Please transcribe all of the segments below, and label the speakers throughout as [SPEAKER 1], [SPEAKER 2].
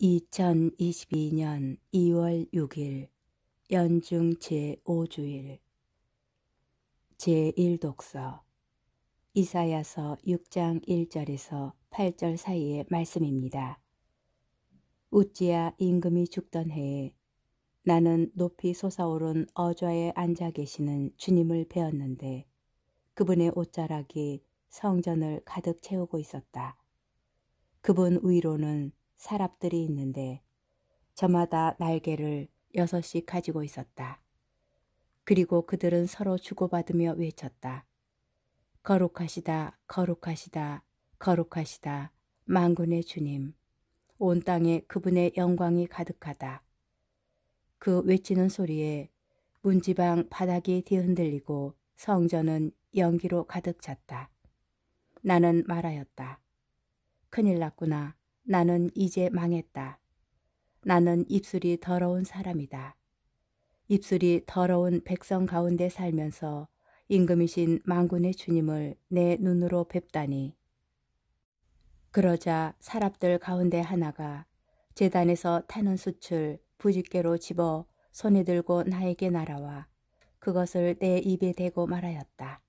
[SPEAKER 1] 2022년 2월 6일 연중 제5주일 제1독서 이사야서 6장 1절에서 8절 사이의 말씀입니다. 우찌야 임금이 죽던 해에 나는 높이 솟아오른 어좌에 앉아 계시는 주님을 배웠는데 그분의 옷자락이 성전을 가득 채우고 있었다. 그분 위로는 사람들이 있는데 저마다 날개를 여섯씩 가지고 있었다. 그리고 그들은 서로 주고받으며 외쳤다. 거룩하시다, 거룩하시다, 거룩하시다, 만군의 주님. 온 땅에 그분의 영광이 가득하다. 그 외치는 소리에 문지방 바닥이 뒤흔들리고 성전은 연기로 가득 찼다. 나는 말하였다. 큰일 났구나. 나는 이제 망했다. 나는 입술이 더러운 사람이다. 입술이 더러운 백성 가운데 살면서 임금이신 망군의 주님을 내 눈으로 뵙다니. 그러자 사람들 가운데 하나가 재단에서 타는 숯을 부집게로 집어 손에 들고 나에게 날아와 그것을 내 입에 대고 말하였다.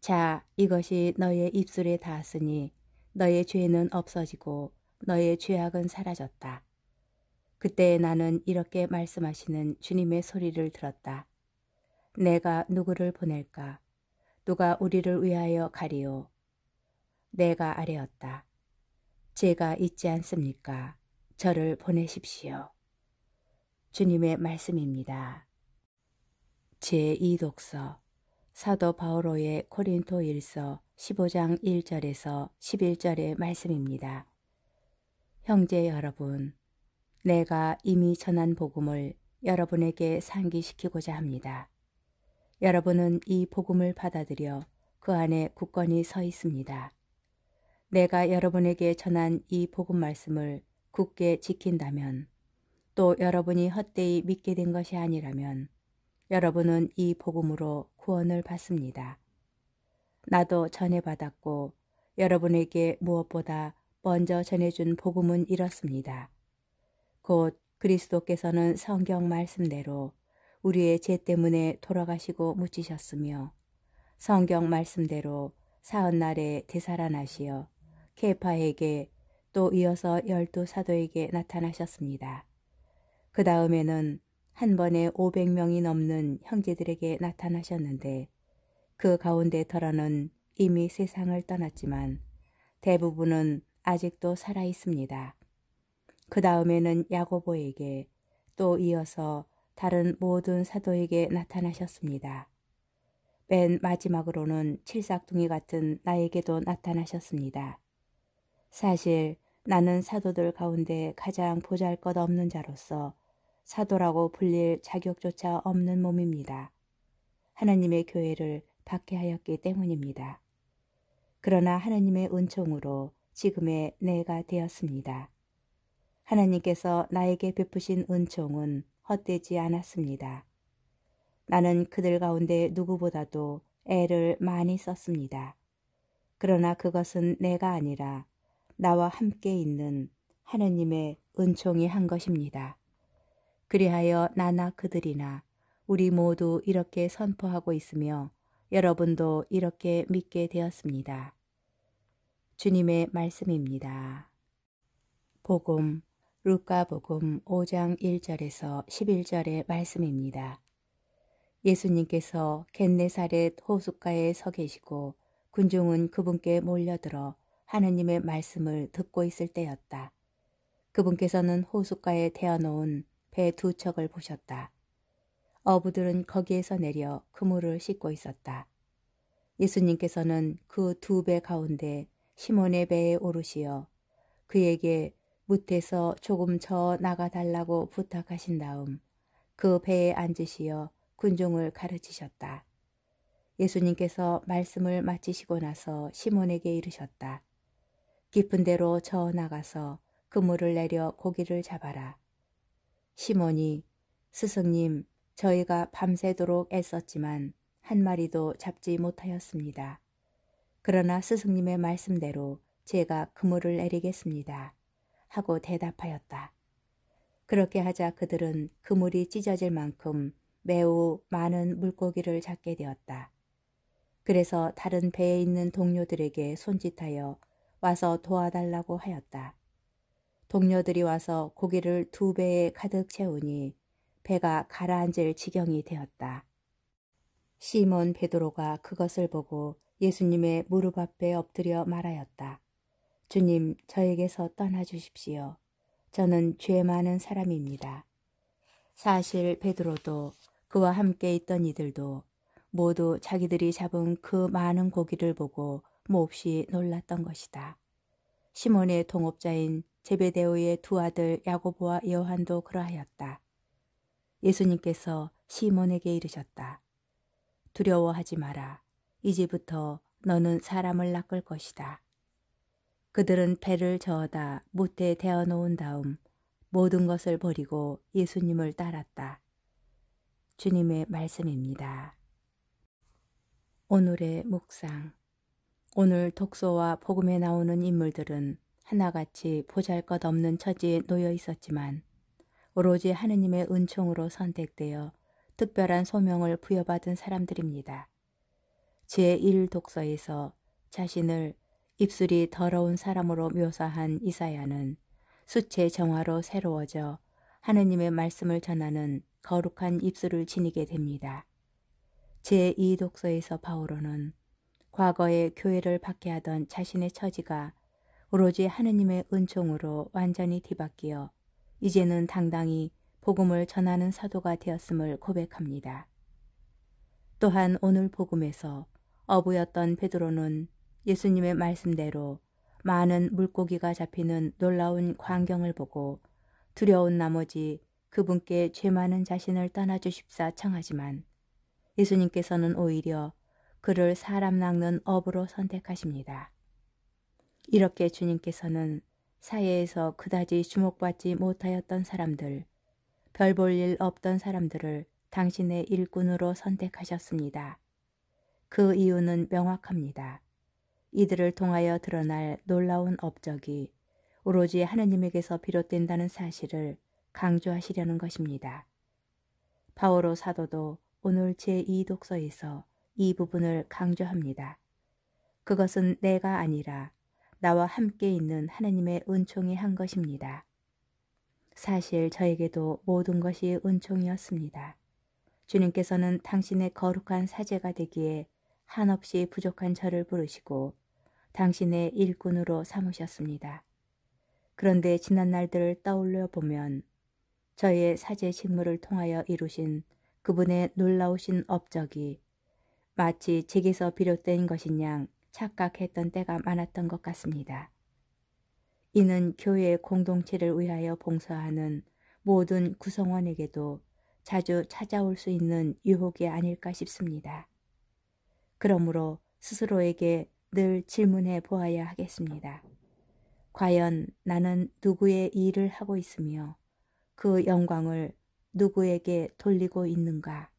[SPEAKER 1] 자, 이것이 너의 입술에 닿았으니 너의 죄는 없어지고 너의 죄악은 사라졌다. 그때 나는 이렇게 말씀하시는 주님의 소리를 들었다. 내가 누구를 보낼까? 누가 우리를 위하여 가리오? 내가 아래였다 제가 있지 않습니까? 저를 보내십시오. 주님의 말씀입니다. 제2독서 사도 바오로의 코린토 일서 15장 1절에서 11절의 말씀입니다. 형제 여러분, 내가 이미 전한 복음을 여러분에게 상기시키고자 합니다. 여러분은 이 복음을 받아들여 그 안에 굳건히 서 있습니다. 내가 여러분에게 전한 이 복음 말씀을 굳게 지킨다면 또 여러분이 헛되이 믿게 된 것이 아니라면 여러분은 이 복음으로 구원을 받습니다. 나도 전해 받았고 여러분에게 무엇보다 먼저 전해준 복음은 이렇습니다. 곧 그리스도께서는 성경 말씀대로 우리의 죄 때문에 돌아가시고 묻히셨으며 성경 말씀대로 사흔날에 되살아나시어 케파에게 또 이어서 열두 사도에게 나타나셨습니다. 그 다음에는 한 번에 500명이 넘는 형제들에게 나타나셨는데 그 가운데 털어는 이미 세상을 떠났지만 대부분은 아직도 살아 있습니다. 그 다음에는 야고보에게 또 이어서 다른 모든 사도에게 나타나셨습니다. 맨 마지막으로는 칠삭둥이 같은 나에게도 나타나셨습니다. 사실 나는 사도들 가운데 가장 보잘 것 없는 자로서 사도라고 불릴 자격조차 없는 몸입니다. 하나님의 교회를 받게 하였기 때문입니다. 그러나 하나님의 은총으로 지금의 내가 되었습니다. 하나님께서 나에게 베푸신 은총은 헛되지 않았습니다. 나는 그들 가운데 누구보다도 애를 많이 썼습니다. 그러나 그것은 내가 아니라 나와 함께 있는 하느님의 은총이 한 것입니다. 그리하여 나나 그들이나 우리 모두 이렇게 선포하고 있으며 여러분도 이렇게 믿게 되었습니다. 주님의 말씀입니다. 복음 루카복음 5장 1절에서 11절의 말씀입니다. 예수님께서 겟네사렛 호숫가에 서 계시고 군중은 그분께 몰려들어 하느님의 말씀을 듣고 있을 때였다. 그분께서는 호숫가에 태어놓은 배 두 척을 보셨다. 어부들은 거기에서 내려 그물을 씻고 있었다. 예수님께서는 그 두 배 가운데 시몬의 배에 오르시어 그에게 뭇에서 조금 저 나가달라고 부탁하신 다음 그 배에 앉으시어 군종을 가르치셨다. 예수님께서 말씀을 마치시고 나서 시몬에게 이르셨다. 깊은 대로저 나가서 그물을 내려 고기를 잡아라. 시몬이 스승님 저희가 밤새도록 애썼지만 한 마리도 잡지 못하였습니다. 그러나 스승님의 말씀대로 제가 그물을 내리겠습니다. 하고 대답하였다. 그렇게 하자 그들은 그물이 찢어질 만큼 매우 많은 물고기를 잡게 되었다. 그래서 다른 배에 있는 동료들에게 손짓하여 와서 도와달라고 하였다. 동료들이 와서 고기를 두 배에 가득 채우니 배가 가라앉을 지경이 되었다. 시몬 베드로가 그것을 보고 예수님의 무릎 앞에 엎드려 말하였다. 주님, 저에게서 떠나 주십시오. 저는 죄 많은 사람입니다. 사실 베드로도 그와 함께 있던 이들도 모두 자기들이 잡은 그 많은 고기를 보고 몹시 놀랐던 것이다. 시몬의 동업자인 제베데오의 두 아들 야고보와 여한도 그러하였다. 예수님께서 시몬에게 이르셨다. 두려워하지 마라. 이제부터 너는 사람을 낚을 것이다. 그들은 배를 저어다 못에 대어 놓은 다음 모든 것을 버리고 예수님을 따랐다. 주님의 말씀입니다. 오늘의 묵상 오늘 독소와 복음에 나오는 인물들은 하나같이 보잘것없는 처지에 놓여 있었지만 오로지 하느님의 은총으로 선택되어 특별한 소명을 부여받은 사람들입니다. 제1독서에서 자신을 입술이 더러운 사람으로 묘사한 이사야는 수체 정화로 새로워져 하느님의 말씀을 전하는 거룩한 입술을 지니게 됩니다. 제2독서에서 바오로는 과거에 교회를 받게 하던 자신의 처지가 오로지 하느님의 은총으로 완전히 뒤바뀌어 이제는 당당히 복음을 전하는 사도가 되었음을 고백합니다. 또한 오늘 복음에서 어부였던 베드로는 예수님의 말씀대로 많은 물고기가 잡히는 놀라운 광경을 보고 두려운 나머지 그분께 죄 많은 자신을 떠나주십사 청하지만 예수님께서는 오히려 그를 사람 낚는 업으로 선택하십니다. 이렇게 주님께서는 사회에서 그다지 주목받지 못하였던 사람들, 별 볼일 없던 사람들을 당신의 일꾼으로 선택하셨습니다. 그 이유는 명확합니다. 이들을 통하여 드러날 놀라운 업적이 오로지 하느님에게서 비롯된다는 사실을 강조하시려는 것입니다. 바오로 사도도 오늘 제2독서에서 이 부분을 강조합니다. 그것은 내가 아니라 나와 함께 있는 하느님의 은총이 한 것입니다. 사실 저에게도 모든 것이 은총이었습니다. 주님께서는 당신의 거룩한 사제가 되기에 한없이 부족한 저를 부르시고 당신의 일꾼으로 삼으셨습니다. 그런데 지난 날들을 떠올려 보면 저의 사제 직무를 통하여 이루신 그분의 놀라우신 업적이 마치 책에서 비롯된 것인 양 착각했던 때가 많았던 것 같습니다. 이는 교회 공동체를 위하여 봉사하는 모든 구성원에게도 자주 찾아올 수 있는 유혹이 아닐까 싶습니다. 그러므로 스스로에게 늘 질문해 보아야 하겠습니다. 과연 나는 누구의 일을 하고 있으며 그 영광을 누구에게 돌리고 있는가?